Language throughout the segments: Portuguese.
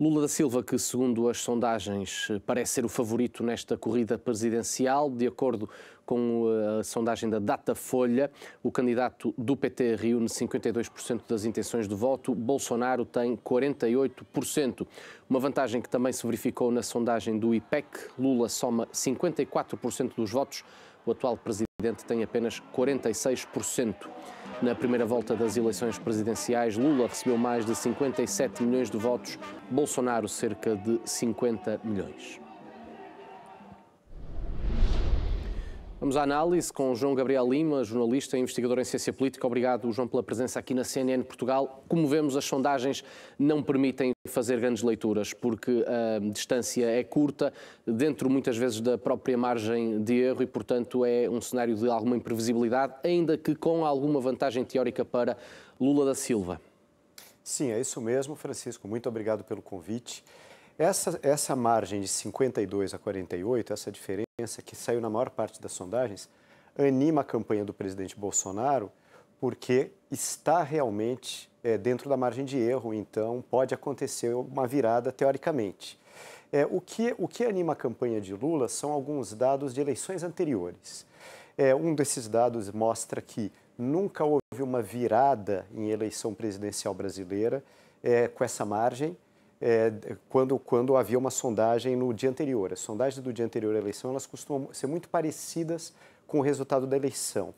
Lula da Silva, que segundo as sondagens parece ser o favorito nesta corrida presidencial, de acordo com eh, a sondagem da Datafolha, o candidato do PT reúne 52% das intenções de voto, Bolsonaro tem 48%. Uma vantagem que também se verificou na sondagem do IPEC, Lula soma 54% dos votos, o atual presidente tem apenas 46%. Na primeira volta das eleições presidenciais, Lula recebeu mais de 57 milhões de votos, Bolsonaro cerca de 50 milhões. Vamos à análise com João Gabriel Lima, jornalista e investigador em ciência política. Obrigado, João, pela presença aqui na CNN Portugal. Como vemos, as sondagens não permitem fazer grandes leituras, porque a distância é curta, dentro muitas vezes da própria margem de erro e, portanto, é um cenário de alguma imprevisibilidade, ainda que com alguma vantagem teórica para Lula da Silva. Sim, é isso mesmo, Francisco. Muito obrigado pelo convite. Essa, essa margem de 52 a 48, essa diferença que saiu na maior parte das sondagens, anima a campanha do presidente Bolsonaro, porque está realmente é, dentro da margem de erro, então pode acontecer uma virada teoricamente. É, o, que, o que anima a campanha de Lula são alguns dados de eleições anteriores. É, um desses dados mostra que nunca houve uma virada em eleição presidencial brasileira é, com essa margem é, quando, quando havia uma sondagem no dia anterior. As sondagens do dia anterior à eleição elas costumam ser muito parecidas com o resultado da eleição.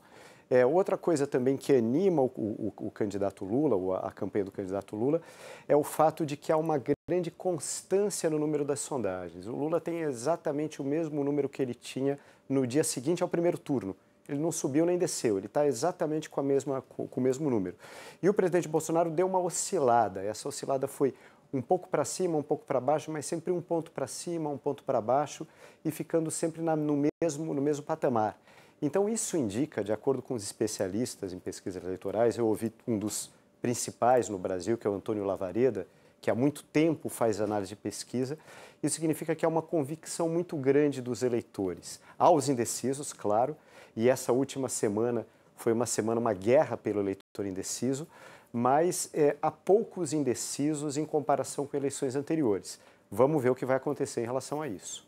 É, outra coisa também que anima o, o, o candidato Lula, ou a, a, campanha do candidato Lula, é o fato de que há uma grande constância no número das sondagens. O Lula tem exatamente o mesmo número que ele tinha no dia seguinte ao primeiro turno. Ele não subiu nem desceu, ele está exatamente com, a mesma, com, com o mesmo número. E o presidente Bolsonaro deu uma oscilada. Essa oscilada foi um pouco para cima, um pouco para baixo, mas sempre um ponto para cima, um ponto para baixo e ficando sempre na, no, mesmo, no mesmo patamar. Então, isso indica, de acordo com os especialistas em pesquisas eleitorais, eu ouvi um dos principais no Brasil, que é o Antônio Lavareda, que há muito tempo faz análise de pesquisa, isso significa que há uma convicção muito grande dos eleitores. Há os indecisos, claro, e essa última semana foi uma semana, uma guerra pelo eleitor indeciso, mas é, há poucos indecisos em comparação com eleições anteriores. Vamos ver o que vai acontecer em relação a isso.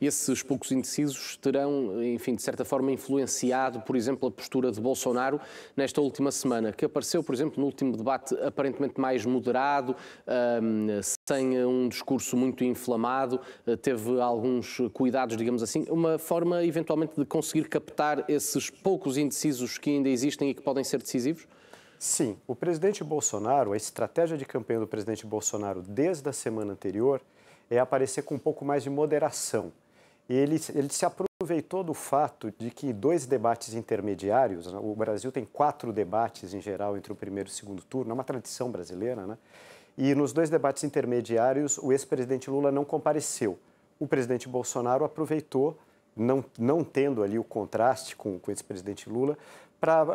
esses poucos indecisos terão, enfim, de certa forma influenciado, por exemplo, a postura de Bolsonaro nesta última semana, que apareceu, por exemplo, no último debate aparentemente mais moderado, hum, sem um discurso muito inflamado, eh, teve alguns cuidados, digamos assim, uma forma eventualmente de conseguir captar esses poucos indecisos que ainda existem e que podem ser decisivos? Sim, o presidente Bolsonaro, a estratégia de campanha do presidente Bolsonaro desde a semana anterior é aparecer com um pouco mais de moderação. Ele, ele se aproveitou do fato de que dois debates intermediários, né, o Brasil tem quatro debates em geral entre o primeiro e o segundo turno, é uma tradição brasileira, né? E nos dois debates intermediários, o ex-presidente Lula não compareceu. O presidente Bolsonaro aproveitou, não, não tendo ali o contraste com, com o ex-presidente Lula, para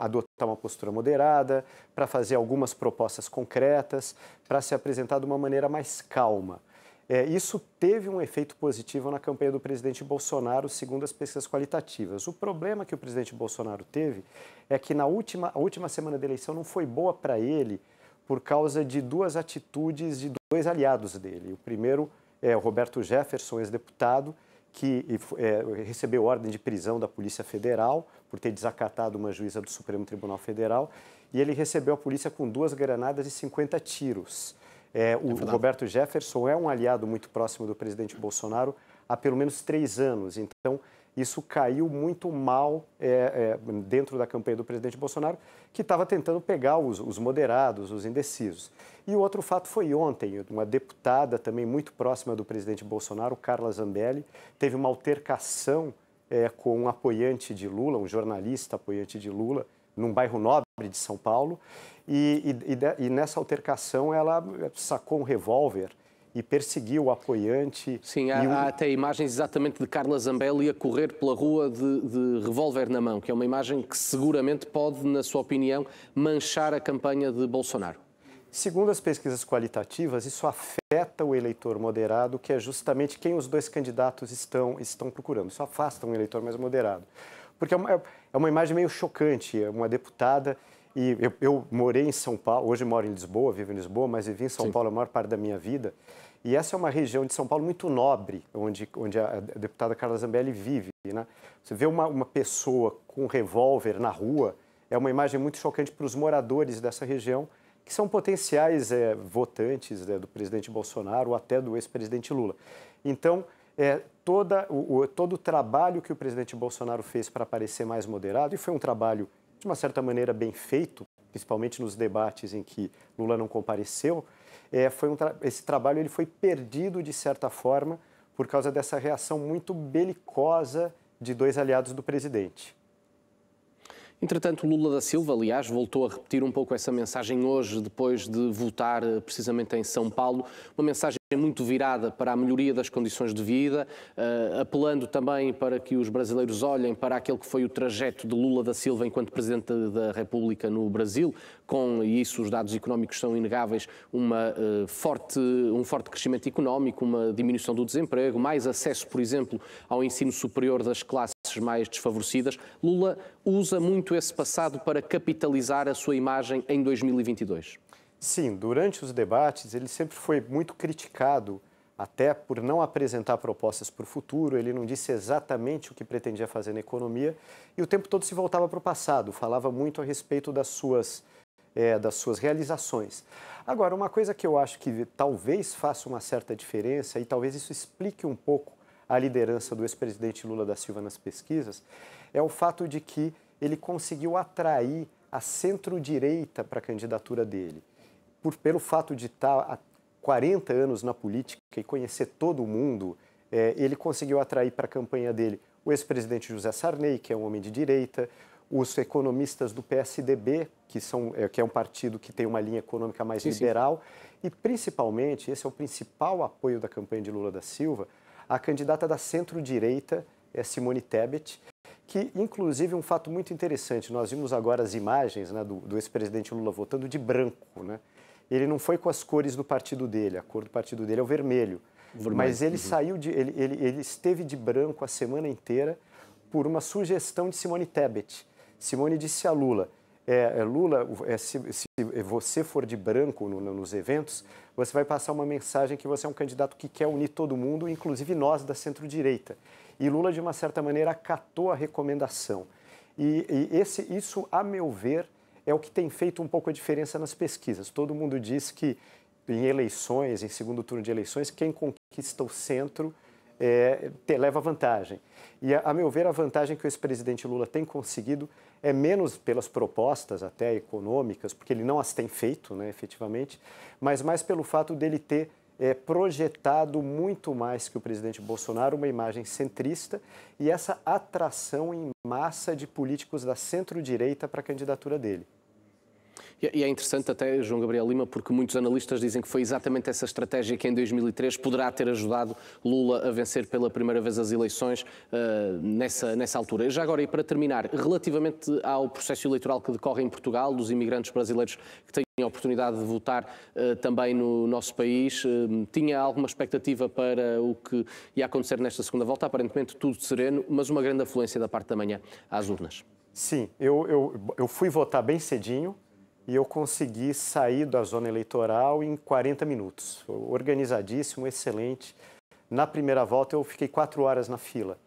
adotar uma postura moderada, para fazer algumas propostas concretas, para se apresentar de uma maneira mais calma. É, isso teve um efeito positivo na campanha do presidente Bolsonaro, segundo as pesquisas qualitativas. O problema que o presidente Bolsonaro teve é que na última, a última semana da eleição não foi boa para ele por causa de duas atitudes de dois aliados dele. O primeiro é o Roberto Jefferson, ex-deputado, que é, recebeu ordem de prisão da Polícia Federal por ter desacatado uma juíza do Supremo Tribunal Federal, e ele recebeu a polícia com duas granadas e 50 tiros. É, o, é Roberto Jefferson é um aliado muito próximo do presidente Bolsonaro há pelo menos três anos, então isso caiu muito mal é, é, dentro da campanha do presidente Bolsonaro, que estava tentando pegar os, os, moderados, os indecisos. E o outro fato foi ontem, uma deputada também muito próxima do presidente Bolsonaro, Carla Zambelli, teve uma altercação é, com um apoiante de Lula, um jornalista apoiante de Lula, num bairro nobre de São Paulo. E, e, e, de, e nessa altercação ela sacou um revólver e perseguiu o apoiante. Sim, há, um... há, até imagens exatamente de Carla Zambelli a correr pela rua de, de revólver na mão, que é uma imagem que seguramente pode, na sua opinião, manchar a campanha de Bolsonaro. Segundo as pesquisas qualitativas, isso afeta o eleitor moderado, que é justamente quem os dois candidatos estão, estão procurando. Isso afasta um eleitor mais moderado. Porque é uma, é uma imagem meio chocante. É uma deputada, e eu, eu, morei em São Paulo, hoje moro em Lisboa, vivo em Lisboa, mas vivi em São Sim. Paulo a maior parte da minha vida. E essa é uma região de São Paulo muito nobre, onde, onde a deputada Carla Zambelli vive. Né? Você vê uma, uma pessoa com um revólver na rua, é uma imagem muito chocante para os moradores dessa região que são potenciais é, votantes né, do presidente Bolsonaro ou até do ex-presidente Lula. Então, é, toda, o, todo o trabalho que o presidente Bolsonaro fez para parecer mais moderado, e foi um trabalho, de uma certa maneira, bem feito, principalmente nos debates em que Lula não compareceu, é, foi um tra esse trabalho ele foi perdido, de certa forma, por causa dessa reação muito belicosa de dois aliados do presidente. Entretanto, Lula da Silva, aliás, voltou a repetir um pouco essa mensagem hoje, depois de votar eh, precisamente em São Paulo, uma mensagem muito virada para a melhoria das condições de vida, eh, apelando também para que os brasileiros olhem para aquele que foi o trajeto de Lula da Silva enquanto Presidente da República no Brasil, com, e isso os dados económicos são inegáveis, uma, eh, forte, um forte crescimento económico, uma diminuição do desemprego, mais acesso, por exemplo, ao ensino superior das classes classes mais desfavorecidas. Lula usa muito esse passado para capitalizar a sua imagem em 2022. Sim, durante os debates ele sempre foi muito criticado, até por não apresentar propostas para o futuro, ele não disse exatamente o que pretendia fazer na economia e o tempo todo se voltava para o passado, falava muito a respeito das suas, é, das suas realizações. Agora, uma coisa que eu acho que talvez faça uma certa diferença e talvez isso explique um pouco a liderança do ex-presidente Lula da Silva nas pesquisas, é o fato de que ele conseguiu atrair a centro-direita para a candidatura dele. Por, pelo fato de estar há 40 anos na política e conhecer todo mundo, é, ele conseguiu atrair para a campanha dele o ex-presidente José Sarney, que é um homem de direita, os economistas do PSDB, que, são, é, que é um partido que tem uma linha econômica mais sim, liberal, sim. e principalmente, esse é o principal apoio da campanha de Lula da Silva, a candidata da centro-direita é Simone Tebet, que, inclusive, um fato muito interessante, nós vimos agora as imagens né, do, do ex-presidente Lula votando de branco. Né? Ele não foi com as cores do partido dele, a cor do partido dele é o vermelho. vermelho. Mas ele uhum. saiu de. Ele, ele, ele esteve de branco a semana inteira por uma sugestão de Simone Tebet. Simone disse a Lula: é, é Lula, é, se, se, você for de branco no, nos eventos, você vai passar uma mensagem que você é um candidato que quer unir todo mundo, inclusive nós da centro-direita. E Lula, de uma certa maneira, acatou a recomendação. E, e esse, isso, a meu ver, é o que tem feito um pouco a diferença nas pesquisas. Todo mundo diz que em eleições, em segundo turno de eleições, quem conquista o centro é, te leva vantagem. E, a, a meu ver, a vantagem que o ex-presidente Lula tem conseguido é menos pelas propostas até econômicas, porque ele não as tem feito, né, efetivamente, mas mais pelo fato dele ter é, projetado muito mais que o presidente Bolsonaro uma imagem centrista e essa atração em massa de políticos da centro-direita para a candidatura dele. E é interessante até, João Gabriel Lima, porque muitos analistas dizem que foi exatamente essa estratégia que em 2003 poderá ter ajudado Lula a vencer pela primeira vez as eleições uh, nessa, nessa altura. Já agora, e para terminar, relativamente ao processo eleitoral que decorre em Portugal, dos imigrantes brasileiros que têm a oportunidade de votar uh, também no nosso país. Uh, tinha alguma expectativa para o que ia acontecer nesta segunda volta? Aparentemente tudo sereno, mas uma grande afluência da parte da manhã às urnas. Sim, eu, eu, eu fui votar bem cedinho, e eu consegui sair da zona eleitoral em 40 minutos. organizadíssimo, excelente. Na primeira volta eu fiquei quatro horas na fila.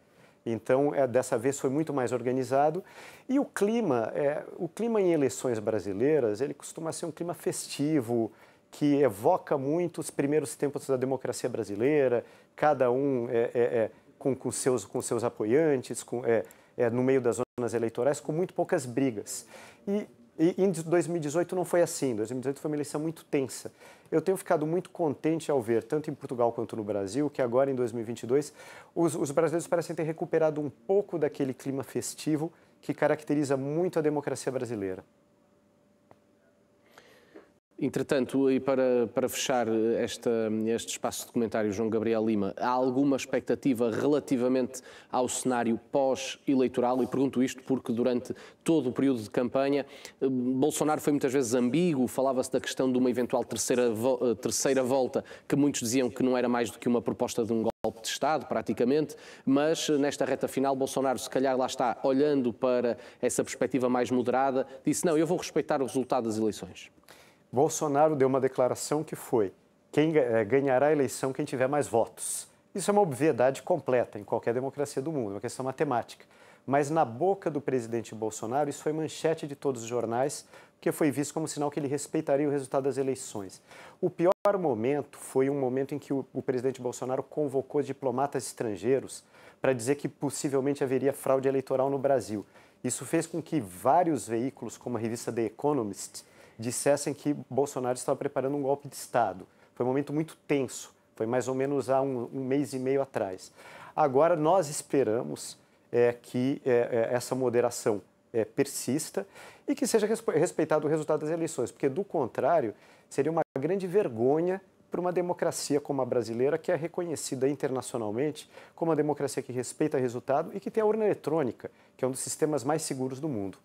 Então, é, dessa vez foi muito mais organizado. E o clima, é, o clima em eleições brasileiras, ele costuma ser um clima festivo, que evoca muito os primeiros tempos da democracia brasileira, cada um é, é, é com, com, seus, com seus apoiantes, com, é, no meio das zonas eleitorais, com muito poucas brigas. E e em 2018 não foi assim, 2018 foi uma eleição muito tensa. Eu tenho ficado muito contente ao ver, tanto em Portugal quanto no Brasil, que agora em 2022 os, os brasileiros parecem ter recuperado um pouco daquele clima festivo que caracteriza muito a democracia brasileira. Entretanto, e para, para fechar esta, este espaço de comentário, João Gabriel Lima, há alguma expectativa relativamente ao cenário pós-eleitoral? E pergunto isto porque durante todo o período de campanha, eh, Bolsonaro foi muitas vezes ambíguo, falava-se da questão de uma eventual terceira, vo eh, terceira volta, que muitos diziam que não era mais do que uma proposta de um golpe golpe de Estado, praticamente, mas eh, nesta reta final, Bolsonaro, se calhar lá está, olhando para essa perspectiva mais moderada, disse: não, eu vou respeitar o resultado das eleições. Bolsonaro deu uma declaração que foi: quem eh, ganhará a eleição quem tiver mais votos. Isso é uma obviedade completa em qualquer democracia do mundo, é uma questão matemática. Mas na boca do presidente Bolsonaro, isso foi manchete de todos os jornais, porque foi visto como sinal que ele respeitaria o resultado das eleições. O pior momento foi um momento em que o, o presidente Bolsonaro convocou diplomatas estrangeiros para dizer que possivelmente haveria fraude eleitoral no Brasil. Isso fez com que vários veículos, como a revista The Economist, dissessem que Bolsonaro estava preparando um golpe de Estado. Foi um momento muito tenso, foi mais ou menos há um, um mês e meio atrás. Agora, nós esperamos é, que é, é essa moderação é, persista e que seja respeitado o resultado das eleições, porque, do contrário, seria uma grande vergonha para uma democracia como a brasileira, que é reconhecida internacionalmente como uma democracia que respeita o resultado e que tem a urna eletrônica, que é um dos sistemas mais seguros do mundo.